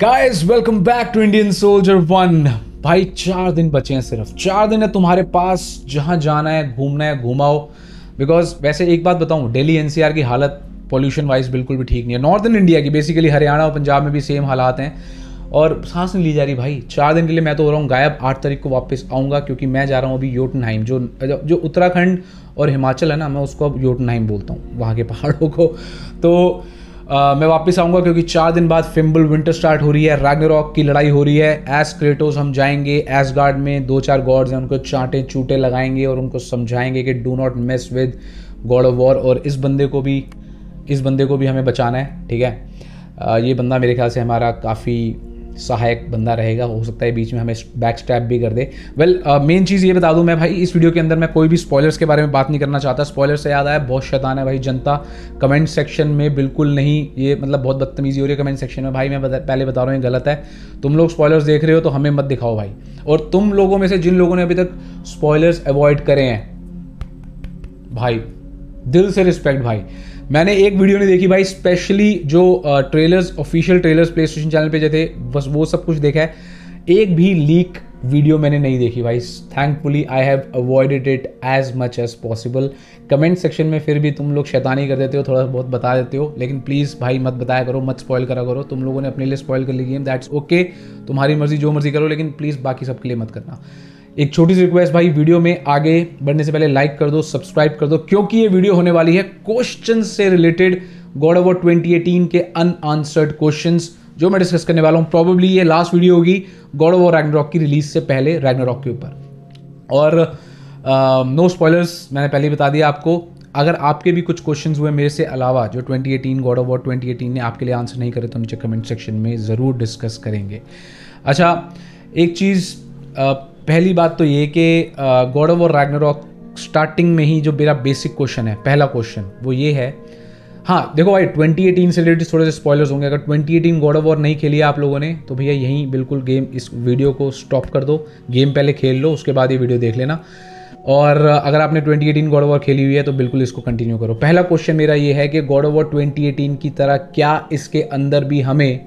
guys welcome back to Indian soldier one भाई चार दिन बचे हैं सिर्फ चार दिन है तुम्हारे पास जहाँ जाना है घूमना है घुमाओ बिकॉज वैसे एक बात बताऊँ दिल्ली एनसीआर की हालत पॉल्यूशन वाइज बिल्कुल भी ठीक नहीं है नॉर्थन इंडिया की बेसिकली हरियाणा और पंजाब में भी सेम हालात हैं और सांस नहीं ली जा रही भाई चार दिन के लिए मैं तो हो रहा हूँ गायब आठ तारीख को वापस आऊँगा क्योंकि मैं जा रहा हूँ अभी योटनहाइम जो जो उत्तराखंड और हिमाचल है ना मैं उसको अब योटनहाइम बोलता हूँ वहाँ के पहाड़ों को तो मैं वापस आऊँगा क्योंकि चार दिन बाद फिम्बल विंटर स्टार्ट हो रही है रैगनरॉक की लड़ाई हो रही है एस क्रेटोस हम जाएंगे एस गार्ड में दो चार गॉड्स हैं उनको चांटे चूटे लगाएंगे और उनको समझाएंगे कि do not mess with God of War और इस बंदे को भी इस बंदे को भी हमें बचाना है ठीक है आ, ये बंदा मेरे ख्याल से हमारा काफ़ी सहायक बंदा रहेगा हो सकता है बीच में हमें बैक स्टैप भी कर दे वेल मेन uh, चीज़ ये बता दूं मैं भाई इस वीडियो के अंदर मैं कोई भी स्पॉयलर्स के बारे में बात नहीं करना चाहता स्पॉयलर से याद आया बहुत शैतान है भाई जनता कमेंट सेक्शन में बिल्कुल नहीं ये मतलब बहुत बदतमीजी हो रही है कमेंट सेक्शन में भाई मैं बता, पहले बता रहा हूँ ये गलत है तुम लोग स्पॉयलर्स देख रहे हो तो हमें मत दिखाओ भाई और तुम लोगों में से जिन लोगों ने अभी तक स्पॉयलर्स अवॉइड करे हैं भाई दिल से रिस्पेक्ट भाई मैंने एक वीडियो नहीं देखी भाई स्पेशली जो trailers official trailers PlayStation channel पे जो थे बस वो सब कुछ देखा है एक भी लीक वीडियो मैंने नहीं देखी भाई thankfully I have avoided it as much as possible comment section में फिर भी तुम लोग शैतानी कर देते हो थोड़ा बहुत बता देते हो लेकिन प्लीज़ भाई मत बताया करो मत स्पॉयल करा करो तुम लोगों ने अपने लिए स्पॉयल कर ली गेम दैट्स ओके तुम्हारी मर्जी जो मर्जी करो लेकिन प्लीज़ बाकी सबके लिए मत करना एक छोटी सी रिक्वेस्ट भाई वीडियो में आगे बढ़ने से पहले लाइक कर दो सब्सक्राइब कर दो क्योंकि ये वीडियो होने वाली है क्वेश्चन से रिलेटेड गॉड ओवर 2018 के अनआंसर्ड क्वेश्चन जो मैं डिस्कस करने वाला हूँ प्रॉबेबली ये लास्ट वीडियो होगी गॉड ओवर रैगनरॉक की रिलीज से पहले रैगनरॉक के ऊपर और नो uh, स्पॉयलर्स मैंने पहले ही बता दिया आपको अगर आपके भी कुछ क्वेश्चंस हुए मेरे से अलावा जो 2018 गॉड ऑफ वॉर ट्वेंटी ने आपके लिए आंसर नहीं करे तो नीचे कमेंट सेक्शन में ज़रूर डिस्कस करेंगे अच्छा एक चीज़ uh, पहली बात तो ये कि गौरव ऑफ और रैगनरॉक स्टार्टिंग में ही जो मेरा बेसिक क्वेश्चन है पहला क्वेश्चन वो ये है हाँ देखो भाई 2018 से रिलेटेड थोड़े से स्पॉयलर्स होंगे अगर 2018 गॉड ऑफ वॉर नहीं खेली आप लोगों ने तो भैया यहीं बिल्कुल गेम इस वीडियो को स्टॉप कर दो गेम पहले खेल लो उसके बाद ये वीडियो देख लेना और अगर आपने 2018 गॉड ऑफ वॉर खेली हुई है तो बिल्कुल इसको कंटिन्यू करो पहला क्वेश्चन मेरा ये है कि गॉड ऑफ वॉर 2018 की तरह क्या इसके अंदर भी हमें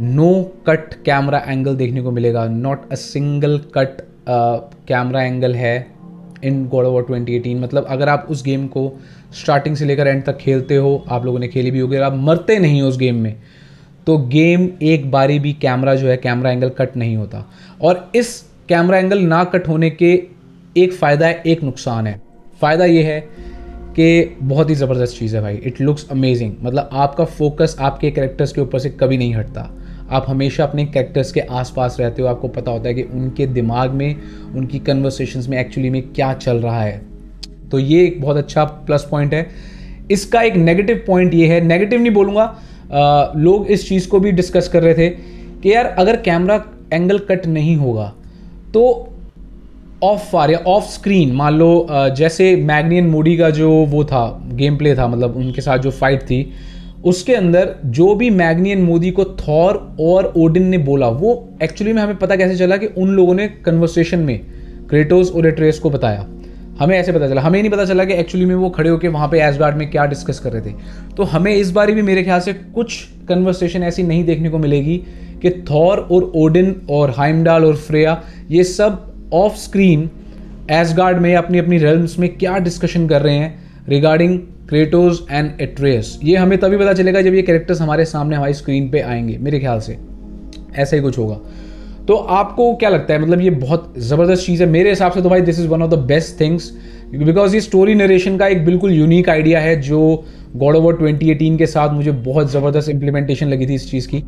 नो कट कैमरा एंगल देखने को मिलेगा not a single cut camera angle है in God of War twenty eighteen मतलब अगर आप उस गेम को स्टार्टिंग से लेकर एंड तक खेलते हो आप लोगों ने खेली भी होगी अगर आप मरते नहीं हो उस गेम में तो गेम एक बारी भी कैमरा जो है कैमरा एंगल कट नहीं होता और इस कैमरा एंगल ना कट होने के एक फ़ायदा है एक नुकसान है फ़ायदा ये है कि बहुत ही ज़बरदस्त चीज़ है भाई इट लुक्स अमेजिंग मतलब आपका फोकस आपके करेक्टर्स के ऊपर से कभी नहीं हटता आप हमेशा अपने कैरेक्टर्स के आसपास रहते हो आपको पता होता है कि उनके दिमाग में उनकी कन्वर्सेशंस में एक्चुअली में क्या चल रहा है तो ये एक बहुत अच्छा प्लस पॉइंट है इसका एक नेगेटिव पॉइंट ये है नेगेटिव नहीं बोलूँगा लोग इस चीज़ को भी डिस्कस कर रहे थे कि यार अगर कैमरा एंगल कट नहीं होगा तो ऑफ फार या ऑफ स्क्रीन मान लो जैसे मैग्नियन मोडी का जो वो था गेम प्ले था मतलब उनके साथ जो फाइट थी उसके अंदर जो भी मैग्नी एंड मोदी को थॉर और ओडिन ने बोला वो एक्चुअली में हमें पता कैसे चला कि उन लोगों ने कन्वर्सेशन में क्रेटोस और एट्रेस को बताया हमें ऐसे पता चला हमें नहीं पता चला कि एक्चुअली में वो खड़े होकर वहाँ पे एसगार्ड में क्या डिस्कस कर रहे थे तो हमें इस बार भी मेरे ख्याल से कुछ कन्वर्सेशन ऐसी नहीं देखने को मिलेगी कि थॉर और ओडिन और हाइमडाल और फ्रेया ये सब ऑफ स्क्रीन एसगार्ड में अपनी अपनी रेल्स में क्या डिस्कशन कर रहे हैं रिगार्डिंग क्रेटोज एंड एट्रेस ये हमें तभी पता चलेगा जब ये कैरेक्टर्स हमारे सामने हमारी स्क्रीन पे आएंगे मेरे ख्याल से ऐसा ही कुछ होगा तो आपको क्या लगता है मतलब ये बहुत ज़बरदस्त चीज़ है मेरे हिसाब से तो भाई this is one of the best things because ये स्टोरी नरेशन का एक बिल्कुल यूनिक आइडिया है जो गॉड ओवर 2018 के साथ मुझे बहुत ज़बरदस्त इम्प्लीमेंटेशन लगी थी इस चीज़ की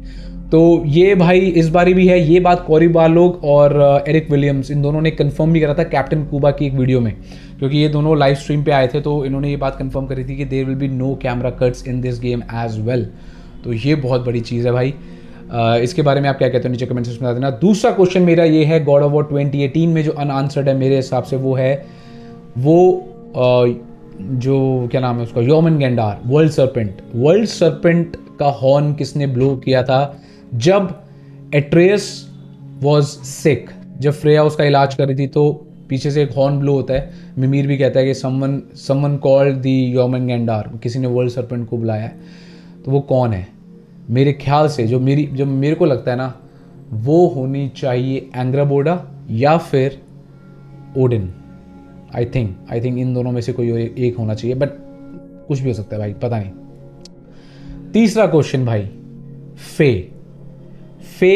तो ये भाई इस बारी भी है ये बात कौरी बालोग और एरिक uh, विलियम्स इन दोनों ने कन्फर्म भी करा था कैप्टन कूबा की एक वीडियो में क्योंकि ये दोनों लाइव स्ट्रीम पे आए थे तो इन्होंने ये बात कंफर्म करी थी कि there will be no camera cuts in this game as well तो ये बहुत बड़ी चीज़ है भाई Uh, इसके बारे में आप क्या कहते हो नीचे कमेंट सेक्शन में बता देना दूसरा क्वेश्चन मेरा ये है गॉड ऑफ वॉर 2018 में जो अनआंसर्ड है मेरे हिसाब से वो है वो uh, जो क्या नाम है उसका Jormungandr world serpent world serpent का हॉर्न किसने ब्लो किया था जब एट्रेस वॉज सिक जब फ्रेया उसका इलाज कर रही थी तो पीछे से एक हॉर्न ब्लो होता है मिमीर भी कहता है कि someone someone called the Jormungandr किसी ने वर्ल्ड सरपेंट को बुलाया है तो वो कौन है मेरे ख्याल से जो मेरी जो मेरे को लगता है ना वो होनी चाहिए एंग्राबोडा या फिर Odin I think I think इन दोनों में से कोई एक होना चाहिए बट कुछ भी हो सकता है भाई पता नहीं तीसरा क्वेश्चन भाई फे फे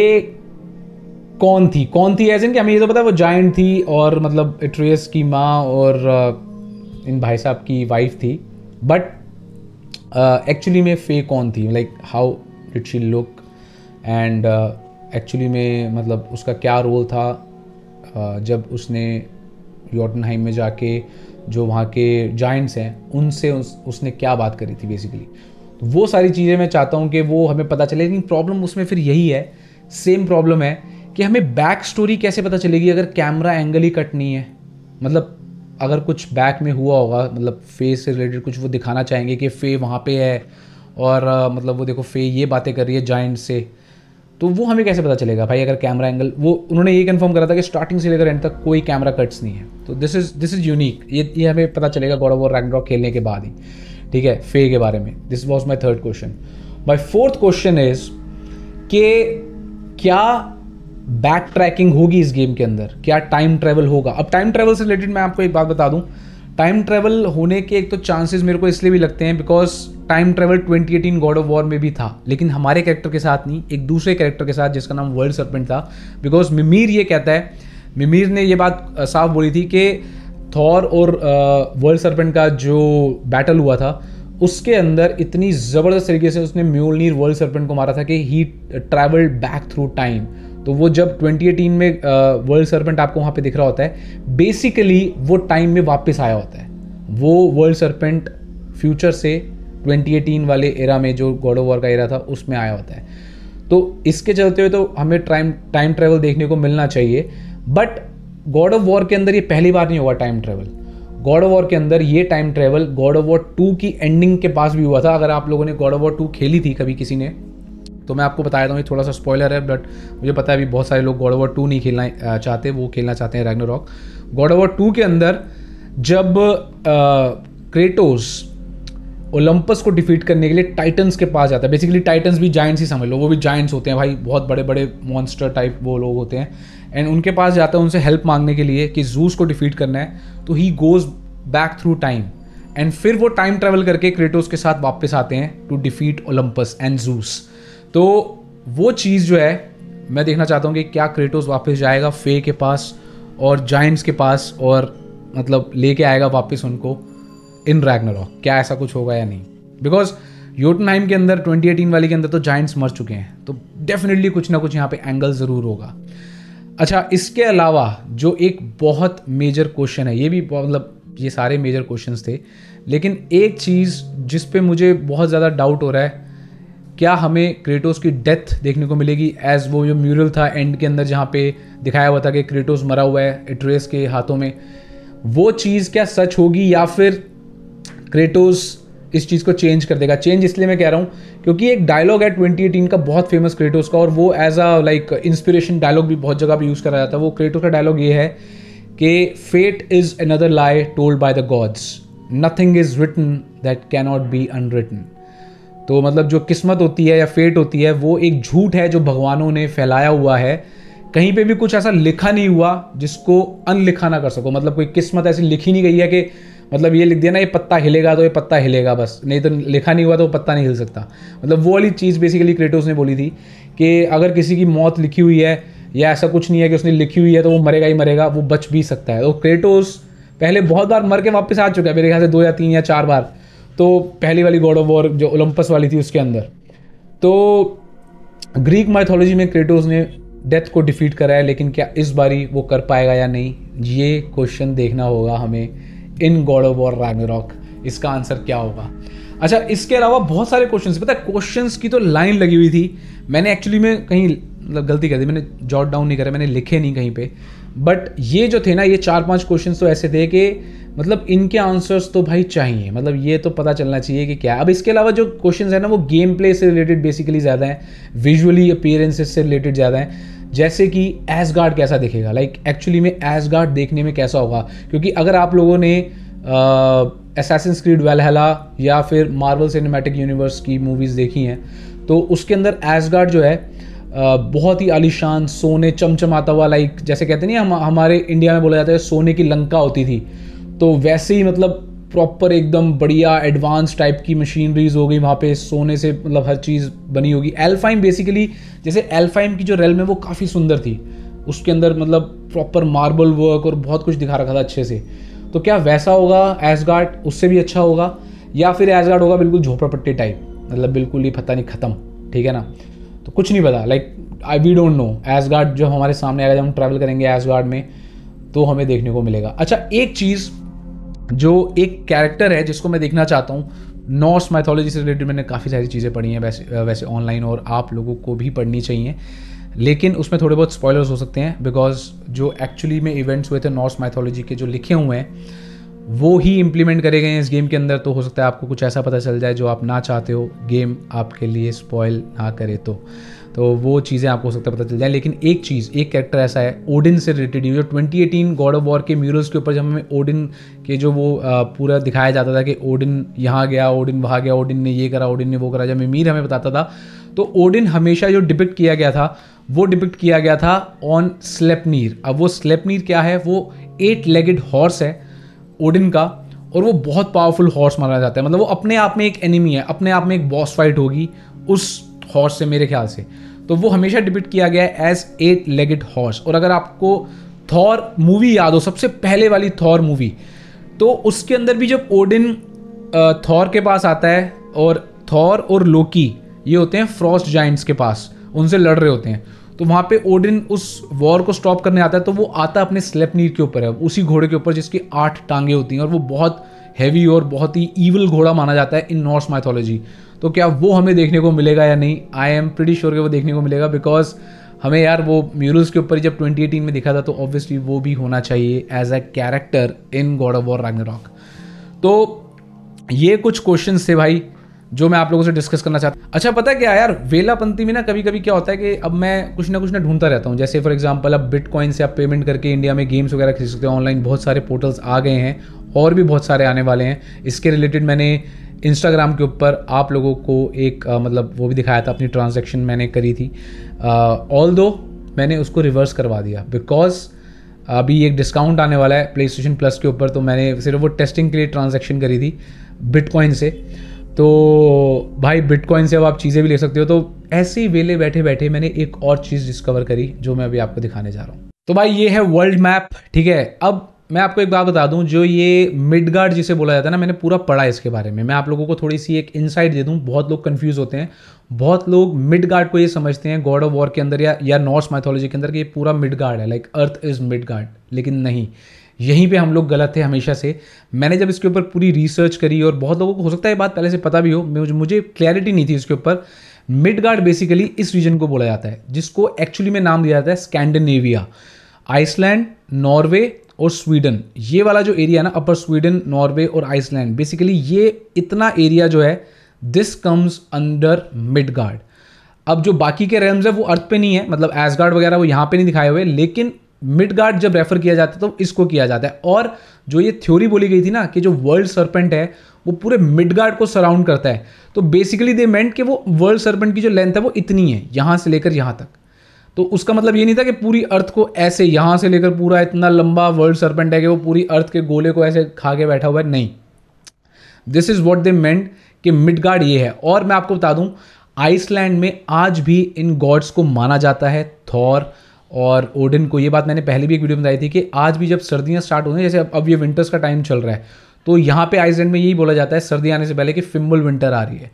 कौन थी कौन थी एज इन कि हमें ये तो पता है वो जाइंट थी और मतलब एट्रियस की माँ और uh, इन भाई साहब की वाइफ थी बट एक्चुअली uh, में फे कौन थी like how did she look and actually में मतलब उसका क्या रोल था uh, जब उसने हाइम में जाके जो वहाँ के जाइंट्स हैं उनसे उस, उसने क्या बात करी थी बेसिकली तो वो सारी चीज़ें मैं चाहता हूँ कि वो हमें पता चले लेकिन प्रॉब्लम उसमें फिर यही है सेम प्रॉब्लम है कि हमें बैक स्टोरी कैसे पता चलेगी अगर कैमरा एंगल ही कट नहीं है मतलब अगर कुछ बैक में हुआ होगा मतलब फेस से रिलेटेड कुछ वो दिखाना चाहेंगे कि फे वहाँ पे है और मतलब वो देखो फे ये बातें कर रही है जॉइंट से तो वो हमें कैसे पता चलेगा भाई अगर कैमरा एंगल वो उन्होंने ये कन्फर्म करा था कि स्टार्टिंग से लेकर एंड तक कोई कैमरा कट्स नहीं है तो this is this is unique ये ये हमें पता चलेगा गौरव और वॉर खेलने के बाद ही ठीक है फे के बारे में this was my third question my fourth question is के क्या बैक ट्रैकिंग होगी इस गेम के अंदर क्या टाइम ट्रैवल होगा अब टाइम ट्रैवल से रिलेटेड मैं आपको एक बात बता दूं टाइम ट्रैवल होने के एक तो चांसेस मेरे को इसलिए भी लगते हैं because time travel 2018 God of War में भी था लेकिन हमारे कैरेक्टर के साथ नहीं एक दूसरे कैरेक्टर के साथ जिसका नाम वर्ल्ड सरपेंट था बिकॉज मिमीर ये कहता है मिमीर ने ये बात साफ बोली थी कि थॉर और वर्ल्ड सरपेंट का जो बैटल हुआ था उसके अंदर इतनी ज़बरदस्त तरीके से उसने म्यूलनीर वर्ल्ड सरपेंट को मारा था कि he travelled back through time तो वो जब 2018 में वर्ल्ड सर्पेंट आपको वहाँ पे दिख रहा होता है बेसिकली वो टाइम में वापस आया होता है वो वर्ल्ड सर्पेंट फ्यूचर से 2018 वाले एरा में जो गॉड ऑफ वॉर का एरा था उसमें आया होता है तो इसके चलते हुए तो हमें टाइम टाइम ट्रैवल देखने को मिलना चाहिए बट गॉड ऑफ वॉर के अंदर ये पहली बार नहीं होगा time travel God of War के अंदर ये time travel God of War two की एंडिंग के पास भी हुआ था अगर आप लोगों ने गॉड ऑफ वॉर टू खेली थी कभी किसी ने तो मैं आपको बता देता हूँ ये थोड़ा सा स्पॉयलर है बट मुझे पता है अभी बहुत सारे लोग गॉड ओवर टू नहीं खेलना चाहते वो खेलना चाहते हैं Ragnarok God of War two के अंदर जब क्रेटोस ओलंपस को डिफीट करने के लिए टाइटन्स के पास जाता है बेसिकली टाइटन्स भी जाइंट्स ही समझ लो वो भी जाइंट्स होते हैं भाई बहुत बड़े बड़े मॉन्स्टर टाइप वो लोग होते हैं एंड उनके पास जाता है उनसे हेल्प मांगने के लिए कि जूस को डिफीट करना है तो he goes back through time and फिर वो टाइम ट्रेवल करके क्रेटोस के साथ वापस आते हैं to defeat Olympus and Zeus तो वो चीज़ जो है मैं देखना चाहता हूँ कि क्या क्रेटोस वापस जाएगा फे के पास और जाइंट्स के पास और मतलब लेके आएगा वापस उनको इन रैगनर क्या ऐसा कुछ होगा या नहीं बिकॉज योटनाइम के अंदर 2018 वाली के अंदर तो जाइंट्स मर चुके हैं तो डेफिनेटली कुछ ना कुछ यहाँ पे एंगल ज़रूर होगा अच्छा इसके अलावा जो एक बहुत मेजर क्वेश्चन है ये भी मतलब ये सारे मेजर क्वेश्चन थे लेकिन एक चीज़ जिस पे मुझे बहुत ज़्यादा डाउट हो रहा है क्या हमें क्रेटोस की डेथ देखने को मिलेगी एज वो जो म्यूरल था एंड के अंदर जहाँ पे दिखाया हुआ था कि क्रेटोस मरा हुआ है एट्रेस के हाथों में वो चीज़ क्या सच होगी या फिर क्रेटोस इस चीज़ को चेंज कर देगा चेंज इसलिए मैं कह रहा हूँ क्योंकि एक डायलॉग है ट्वेंटी एटीन का बहुत फेमस क्रेटोस का और वो as a like inspiration dialogue भी बहुत जगह पर यूज़ करा जाता है वो क्रेटोस का डायलॉग ये है कि fate is another lie told by the gods nothing is written that cannot be unwritten तो मतलब जो किस्मत होती है या फेट होती है वो एक झूठ है जो भगवानों ने फैलाया हुआ है कहीं पे भी कुछ ऐसा लिखा नहीं हुआ जिसको अनलिखा ना कर सको मतलब कोई किस्मत ऐसी लिखी नहीं गई है कि मतलब ये लिख दिया ना ये पत्ता हिलेगा तो ये पत्ता हिलेगा बस नहीं तो लिखा नहीं हुआ तो पत्ता नहीं हिल सकता मतलब वो वाली चीज़ बेसिकली क्रेटोस ने बोली थी कि अगर किसी की मौत लिखी हुई है या ऐसा कुछ नहीं है कि उसने लिखी हुई है तो वो मरेगा ही मरेगा वो बच भी सकता है तो क्रेटोस पहले बहुत बार मर के वापस आ चुका है मेरे ख्याल से दो या तीन या चार बार तो पहली वाली गॉड ऑफ वॉर जो ओलंपस वाली थी उसके अंदर तो ग्रीक माइथोलॉजी में क्रेटोस ने डेथ को डिफीट करा है लेकिन क्या इस बारी वो कर पाएगा या नहीं ये क्वेश्चन देखना होगा हमें in God of War Ragnarok इसका आंसर क्या होगा अच्छा इसके अलावा बहुत सारे क्वेश्चन पता है क्वेश्चन की तो लाइन लगी हुई थी मैंने एक्चुअली में कहीं मतलब गलती कर दी मैंने जॉट डाउन नहीं करा मैंने लिखे नहीं कहीं पे बट ये जो थे ना ये चार पांच क्वेश्चन तो ऐसे थे कि मतलब इनके आंसर्स तो भाई चाहिए मतलब ये तो पता चलना चाहिए कि क्या अब इसके अलावा जो क्वेश्चन है ना वो गेम प्ले से रिलेटेड बेसिकली ज़्यादा हैं विजुअली अपीयरेंसेस से रिलेटेड ज़्यादा हैं जैसे कि एस गार्ड कैसा दिखेगा लाइक एक्चुअली में एस गार्ड देखने में कैसा होगा क्योंकि अगर आप लोगों ने एसेसन स्क्रीड वेलहला या फिर मार्वल सिनेमेटिक यूनिवर्स की मूवीज़ देखी हैं तो उसके अंदर एस गार्ड जो है आ, बहुत ही आलिशान सोने चमचमाता हुआ लाइक जैसे कहते नहीं हम हमारे इंडिया में बोला जाता है सोने की लंका होती थी तो वैसे ही मतलब प्रॉपर एकदम बढ़िया एडवांस टाइप की मशीनरीज हो गई वहाँ पे सोने से मतलब हर चीज़ बनी होगी एल्फाइम बेसिकली जैसे एल्फाइम की जो रेलम है वो काफ़ी सुंदर थी उसके अंदर मतलब प्रॉपर मार्बल वर्क और बहुत कुछ दिखा रखा था अच्छे से तो क्या वैसा होगा एसगार्ड उससे भी अच्छा होगा या फिर एसगार्ड होगा बिल्कुल झोपड़पट्टी टाइप मतलब बिल्कुल ही पता नहीं ख़त्म ठीक है ना तो कुछ नहीं पता like I we don't know Asgard जब हमारे सामने आएगा जब हम ट्रैवल करेंगे एसगार्ड में तो हमें देखने को मिलेगा अच्छा एक चीज़ जो एक कैरेक्टर है जिसको मैं देखना चाहता हूँ नॉर्स माइथोलॉजी से रिलेटेड मैंने काफ़ी सारी चीज़ें पढ़ी हैं वैसे वैसे ऑनलाइन और आप लोगों को भी पढ़नी चाहिए लेकिन उसमें थोड़े बहुत स्पॉयलर्स हो सकते हैं बिकॉज जो एक्चुअली में इवेंट्स हुए थे नॉर्स माइथोलॉजी के जो लिखे हुए हैं वो ही इम्प्लीमेंट करे गए हैं इस गेम के अंदर तो हो सकता है आपको कुछ ऐसा पता चल जाए जो आप ना चाहते हो गेम आपके लिए स्पॉयल ना करे तो तो वो चीज़ें आपको हो सकता है पता चल जाए लेकिन एक चीज़ एक कैरेक्टर ऐसा है ओडिन से रिलेटेड जो 2018 गॉड ऑफ वॉर के म्यूरल्स के ऊपर जब हमें ओडिन के जो वो पूरा दिखाया जाता था कि ओडिन यहाँ गया ओडिन वहाँ गया ओडिन ने ये करा ओडिन ने वो करा जब मीर हमें बताता था तो ओडिन हमेशा जो डिपिक्ट किया गया था वो डिपिक्ट किया गया था ऑन स्लेपनीर अब वो स्लेपनीर क्या है वो एट लेगेड हॉर्स है ओडिन का और वो बहुत पावरफुल हॉर्स माना जाता है मतलब वो अपने आप में एक एनिमी है अपने आप में एक बॉस फाइट होगी उस हॉर्स से मेरे ख्याल से तो वो हमेशा डिपिक्ट किया गया है एज एट लेगेड हॉर्स और अगर आपको थॉर मूवी याद हो सबसे पहले वाली थॉर मूवी तो उसके अंदर भी जब ओडिन थॉर के पास आता है और थॉर और लोकी ये होते हैं फ्रॉस्ट जाइंट्स के पास उनसे लड़ रहे होते हैं तो वहाँ पे ओडिन उस वॉर को स्टॉप करने आता है तो वो आता अपने स्लेपनीर के ऊपर है उसी घोड़े के ऊपर जिसकी आठ टांगे होती हैं और वो बहुत हैवी और बहुत ही ईवल घोड़ा माना जाता है इन नॉर्स माइथोलॉजी तो क्या वो हमें देखने को मिलेगा या नहीं आई एम प्रिटी श्योर कि वो देखने को मिलेगा बिकॉज हमें यार वो म्यूरल्स के ऊपर जब 2018 में दिखा था तो ऑब्वियसली वो भी होना चाहिए as a character in God of War rock तो ये कुछ क्वेश्चन थे भाई जो मैं आप लोगों से डिस्कस करना चाहता हूँ अच्छा पता है क्या यार वेलापंथी में ना कभी कभी क्या होता है कि अब मैं कुछ ना कुछ ना ढूंढता रहता हूँ जैसे फॉर एग्जाम्पल अब बिटकॉइन से आप पेमेंट करके इंडिया में गेम्स वगैरह खरीद सकते हैं ऑनलाइन बहुत सारे पोर्टल्स आ गए हैं और भी बहुत सारे आने वाले हैं इसके रिलेटेड मैंने इंस्टाग्राम के ऊपर आप लोगों को एक आ, मतलब वो भी दिखाया था अपनी ट्रांजेक्शन मैंने करी थी ऑल दो मैंने उसको रिवर्स करवा दिया बिकॉज अभी एक डिस्काउंट आने वाला है प्ले स्टेशन प्लस के ऊपर तो मैंने सिर्फ वो टेस्टिंग के लिए ट्रांजेक्शन करी थी बिटकॉइन से तो भाई बिटकॉइन से अब आप चीज़ें भी ले सकते हो तो ऐसे ही वेले बैठे बैठे मैंने एक और चीज़ डिस्कवर करी जो मैं अभी आपको दिखाने जा रहा हूँ तो भाई ये है वर्ल्ड मैप ठीक है अब मैं आपको एक बात बता दूं जो ये मिड गार्ड जिसे बोला जाता है ना मैंने पूरा पढ़ा इसके बारे में मैं आप लोगों को थोड़ी सी एक इनसाइट दे दूं बहुत लोग कंफ्यूज होते हैं बहुत लोग मिड गार्ड को ये समझते हैं गॉड ऑफ वॉर के अंदर या या नॉर्स माइथोलॉजी के अंदर कि ये पूरा मिड गार्ड है like earth is Midgard लेकिन नहीं यहीं पे हम लोग गलत थे हमेशा से मैंने जब इसके ऊपर पूरी रिसर्च करी और बहुत लोगों को हो सकता है ये बात पहले से पता भी हो मुझे क्लैरिटी नहीं थी इसके ऊपर मिड गार्ड बेसिकली इस रीजन को बोला जाता है जिसको एक्चुअली में नाम दिया जाता है स्कैंडिनेविया आइसलैंड नॉर्वे और स्वीडन ये वाला जो एरिया ना अपर स्वीडन नॉर्वे और आइसलैंड बेसिकली ये इतना एरिया जो है दिस कम्स अंडर मिडगार्ड अब जो बाकी के रेम्स है वो अर्थ पे नहीं है मतलब एसगार्ड वगैरह वो यहाँ पे नहीं दिखाए हुए लेकिन मिडगार्ड जब रेफर किया जाता है तो इसको किया जाता है और जो ये थ्योरी बोली गई थी ना कि जो वर्ल्ड सरपेंट है वो पूरे मिडगार्ड को सराउंड करता है तो बेसिकली दे मेंट कि वो वर्ल्ड सरपेंट की जो लेंथ है वो इतनी है यहाँ से लेकर यहाँ तक तो उसका मतलब ये नहीं था कि पूरी अर्थ को ऐसे यहाँ से लेकर पूरा इतना लंबा वर्ल्ड सरपेंट है कि वो पूरी अर्थ के गोले को ऐसे खा के बैठा हुआ है नहीं this is what they meant कि मिडगार्ड ये है और मैं आपको बता दूं आइसलैंड में आज भी इन गॉड्स को माना जाता है थॉर और ओडिन को ये बात मैंने पहले भी एक वीडियो में बताई थी कि आज भी जब सर्दियाँ स्टार्ट होती हैं जैसे अब, अब ये विंटर्स का टाइम चल रहा है तो यहाँ पे आइसलैंड में यही बोला जाता है सर्दी आने से पहले कि फिम्बल विंटर आ रही है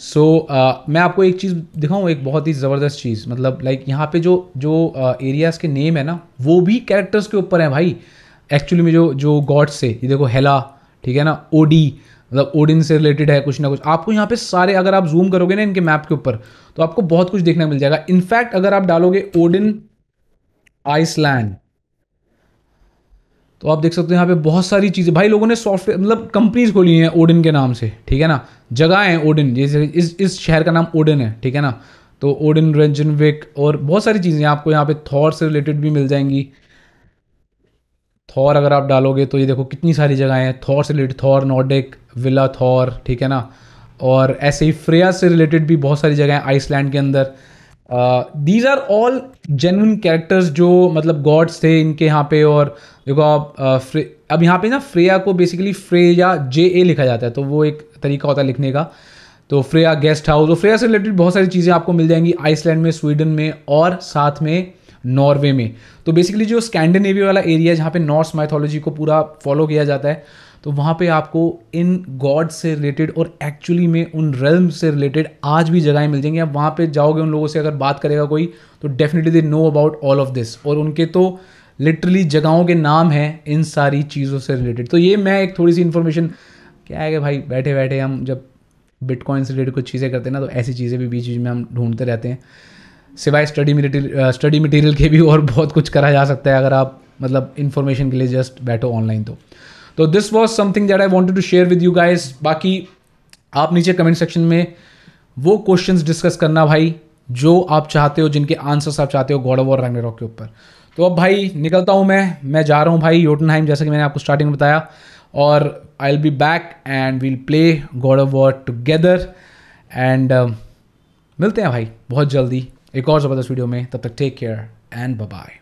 सो so, uh, मैं आपको एक चीज़ दिखाऊँ एक बहुत ही ज़बरदस्त चीज़ मतलब लाइक यहाँ पे जो जो एरियाज़ uh, के नेम है ना वो भी कैरेक्टर्स के ऊपर हैं भाई एक्चुअली में जो जो गॉड्स से ये देखो हेला ठीक है ना ओडी मतलब ओडिन से रिलेटेड है कुछ ना कुछ आपको यहाँ पे सारे अगर आप जूम करोगे ना इनके मैप के ऊपर तो आपको बहुत कुछ देखने मिल जाएगा इनफैक्ट अगर आप डालोगे ओडिन आइसलैंड तो आप देख सकते हो यहाँ पे बहुत सारी चीज़ें भाई लोगों ने सॉफ्टवेयर मतलब कंपनीज खोली हैं ओडिन के नाम से ठीक है ना जगह है ओडिन जैसे इस इस शहर का नाम ओडिन है ठीक है ना तो ओडिन रंजन विक और बहुत सारी चीज़ें आपको यहाँ पे थॉर से रिलेटेड भी मिल जाएंगी थॉर अगर आप डालोगे तो ये देखो कितनी सारी जगह हैं थॉर से related Thor Nordic villa Thor ठीक है ना और ऐसे ही फ्रेया से रिलेटेड भी बहुत सारी जगह हैं आइसलैंड के अंदर these are all genuine characters जो मतलब गॉड्स थे इनके यहाँ पे और uh, देखो आप फ्रे अब यहाँ पे ना फ्रेया को बेसिकली फ्रे या जे ए लिखा जाता है तो वो एक तरीका होता है लिखने का तो फ्रेया गेस्ट हाउस और तो फ्रेया से रिलेटेड बहुत सारी चीज़ें आपको मिल जाएंगी आइसलैंड में स्वीडन में और साथ में नॉर्वे में तो बेसिकली जो स्कैंडिनेविया वाला एरिया जहाँ पे नॉर्थ माइथोलॉजी को पूरा फॉलो किया जाता है तो वहाँ पे आपको इन गॉड से रिलेटेड और एक्चुअली में उन रेलम से रिलेटेड आज भी जगहें मिल जाएंगी आप वहाँ पे जाओगे उन लोगों से अगर बात करेगा कोई तो definitely they know about all of this और उनके तो लिटरली जगहों के नाम हैं इन सारी चीज़ों से रिलेटेड तो ये मैं एक थोड़ी सी इन्फॉर्मेशन क्या है कि भाई बैठे बैठे हम जब बिटकॉइन से रिलेटेड कुछ चीज़ें करते हैं ना तो ऐसी चीज़ें भी बीच बीच में हम ढूंढते रहते हैं सिवाय स्टडी मटेरियल स्टडी मटेरियल के भी और बहुत कुछ करा जा सकता है अगर आप मतलब इन्फॉर्मेशन के लिए जस्ट बैठो ऑनलाइन तो तो this was something that I wanted to share with you guys बाकी आप नीचे कमेंट सेक्शन में वो क्वेश्चंस डिस्कस करना भाई जो आप चाहते हो जिनके आंसर्स आप चाहते हो गॉड ऑफ वॉर रैंगरॉक के ऊपर तो अब भाई निकलता हूँ मैं मैं जा रहा हूँ भाई योटनहाइम जैसा कि मैंने आपको स्टार्टिंग में बताया और I will be back and we'll play God of War together and मिलते हैं भाई बहुत जल्दी एक और ज़बरदस्त वीडियो में तब तक टेक केयर एंड बाय